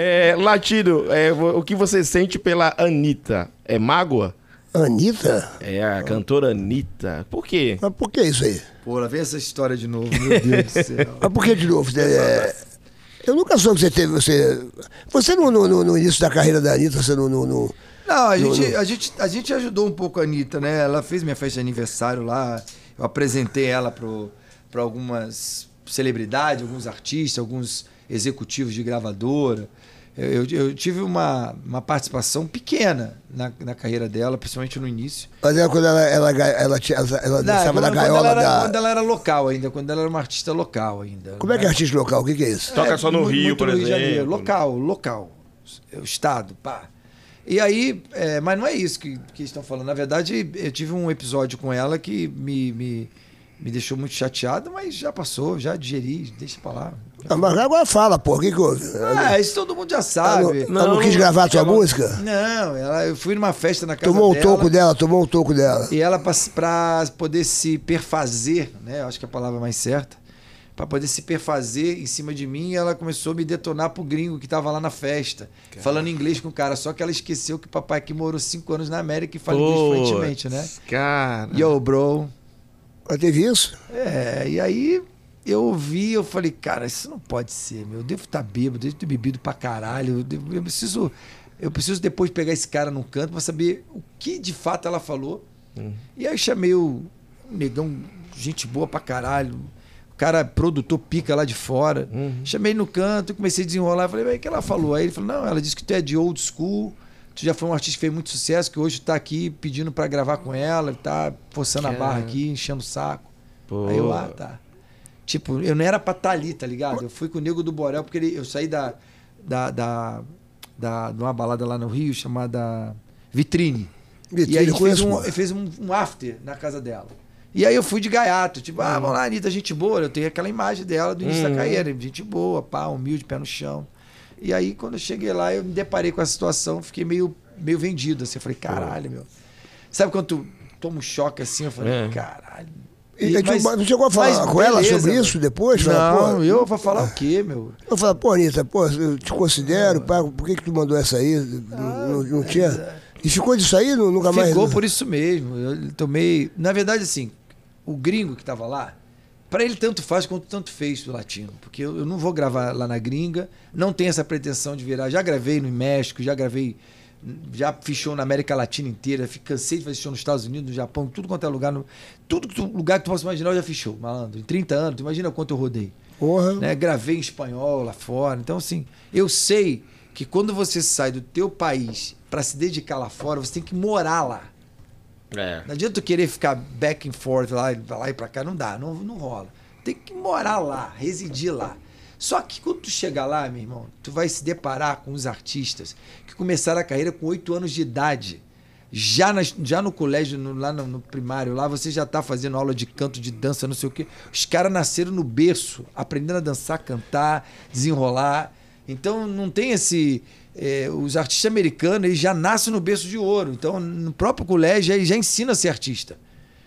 É, Latido, é, o que você sente pela Anitta? É mágoa? Anitta? É, a cantora Anitta. Por quê? Mas por que isso aí? Pô, lá vem essa história de novo, meu Deus do céu. Mas por que de novo? É, eu nunca soube que você teve. Você, você no, no, no início da carreira da Anitta, você não. não, não, a, gente, A, gente, a gente ajudou um pouco a Anitta, né? Ela fez minha festa de aniversário lá. Eu apresentei ela para algumas celebridades, alguns artistas, alguns executivos de gravadora. Eu, eu, tive uma, uma participação pequena na, na carreira dela, principalmente no início. Mas era é quando ela, ela, ela, ela, ela é dançava na gaiola da... quando ela era local ainda, quando ela era uma artista local ainda. Como né? é que é né? artista local? O que, que é isso? Toca é, só no Rio, por no exemplo. Rio de Janeiro. Local, local. O estado, pá. E aí, é, mas não é isso que, que estão falando. Na verdade, eu tive um episódio com ela que me, me, me deixou muito chateado, mas já passou, já digeri, deixa pra lá. Não, mas agora fala, pô, o que, que houve? É, isso todo mundo já sabe. Ela não, ela não quis gravar tua música? Não, ela, eu fui numa festa na casa tomou dela. Tomou o toco dela, tomou o toco dela. E ela, pra, pra poder se perfazer, né? Acho que é a palavra mais certa. Pra poder se perfazer em cima de mim, ela começou a me detonar pro gringo que tava lá na festa, Caramba. falando inglês com o cara. Só que ela esqueceu que o papai aqui morou cinco anos na América e fala inglês fluentemente, né? Cara. Yo, bro. Ela teve isso? É, e aí eu ouvi, eu falei, cara, isso não pode ser, meu. Eu devo estar tá bêbado, devo ter bebido pra caralho. Eu, devo, eu, preciso, eu preciso depois pegar esse cara num canto pra saber o que de fato ela falou. Hum. E aí chamei o negão, gente boa pra caralho. O cara produtor pica lá de fora. Uhum. Chamei no canto, comecei a desenrolar. Falei, o que ela falou? Aí ele falou, não, ela disse que tu é de old school. Tu já foi um artista que fez muito sucesso, que hoje tá aqui pedindo para gravar com ela, tá forçando que a barra é... aqui, enchendo o saco. Pô. Aí eu, ah, tá. Tipo, eu não era pra estar tá ali, tá ligado? Eu fui com o Nego do Borel, porque ele, eu saí da, da, da, da, de uma balada lá no Rio chamada Vitrine. Vitrine e aí fez, um, fez um, um, after na casa dela. E aí eu fui de gaiato, tipo, hum. ah, uhum. vamos lá, Anitta, gente boa. Eu tenho aquela imagem dela do início hum. da uhum. carreira, gente boa, pá, humilde, pé no chão. E aí, quando eu cheguei lá, eu me deparei com a situação, fiquei meio, meio vendido. Assim, eu falei, caralho, meu. Sabe quando tu toma um choque assim? Eu falei, é. caralho, e, é e, mas, mas, chegou a falar com beleza, ela sobre mano. isso depois? Fala, não, eu vou falar o quê, meu? Eu falo, pô, Anitta, pô, eu te considero, ah. pá, por que, que tu mandou essa aí? Ah, não, não, tinha. É. E ficou disso aí? Nunca mais? Ficou por isso mesmo. Eu tomei. Na verdade, assim, o gringo que tava lá, para ele tanto faz quanto tanto fez do latino. Porque eu, eu não vou gravar lá na gringa, não tenho essa pretensão de virar. Já gravei no México, já gravei já fiz show na América Latina inteira, cansei de fazer show nos Estados Unidos, no Japão, tudo quanto é lugar. No, tudo lugar que tu possa imaginar, eu já fiz show, malandro. Em 30 anos, tu imagina quanto eu rodei. Porra. Né? Gravei em espanhol lá fora. Então, assim, eu sei que quando você sai do teu país para se dedicar lá fora, você tem que morar lá. É. Não adianta tu querer ficar back and forth lá, lá e pra cá, não dá, não, não rola. Tem que morar lá, residir lá. Só que quando tu chegar lá, meu irmão, tu vai se deparar com os artistas que começaram a carreira com 8 anos de idade. Já, nas, já no colégio, no, lá no, no, primário, lá você já tá fazendo aula de canto, de dança, não sei o quê. Os caras nasceram no berço, aprendendo a dançar, cantar, desenrolar. Então não tem esse. É, os artistas americanos eles já nascem no berço de ouro. Então, no próprio colégio, ele já ensina a ser artista.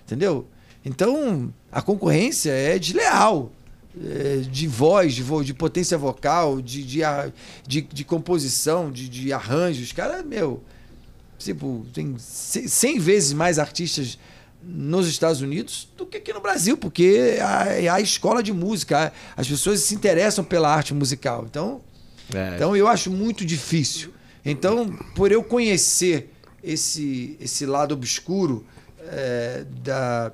Entendeu? Então, a concorrência é desleal. Eh, de voz, de, de potência vocal, de, de, de, de composição, de, de arranjos. Cara, meu, tipo, tem 100 vezes mais artistas nos Estados Unidos do que aqui no Brasil, porque é a, é a, escola de música, as pessoas se interessam pela arte musical. Então, é. então eu acho muito difícil. Então, por eu conhecer esse, esse lado obscuro é, da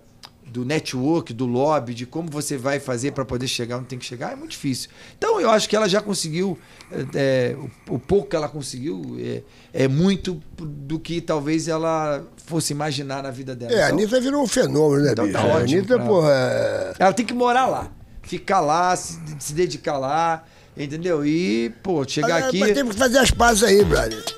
do network, do lobby, de como você vai fazer para poder chegar onde tem que chegar, é muito difícil. Então eu acho que ela já conseguiu, é, é, o, o, pouco que ela conseguiu é, é, muito do que talvez ela fosse imaginar na vida dela. É, então, a Anitta virou um fenômeno, né, então, tá a Anitta, porra. É- ela tem que morar lá, ficar lá, se, se dedicar lá, entendeu? E, pô, chegar é, aqui. Mas temos que fazer as pazes aí, brother.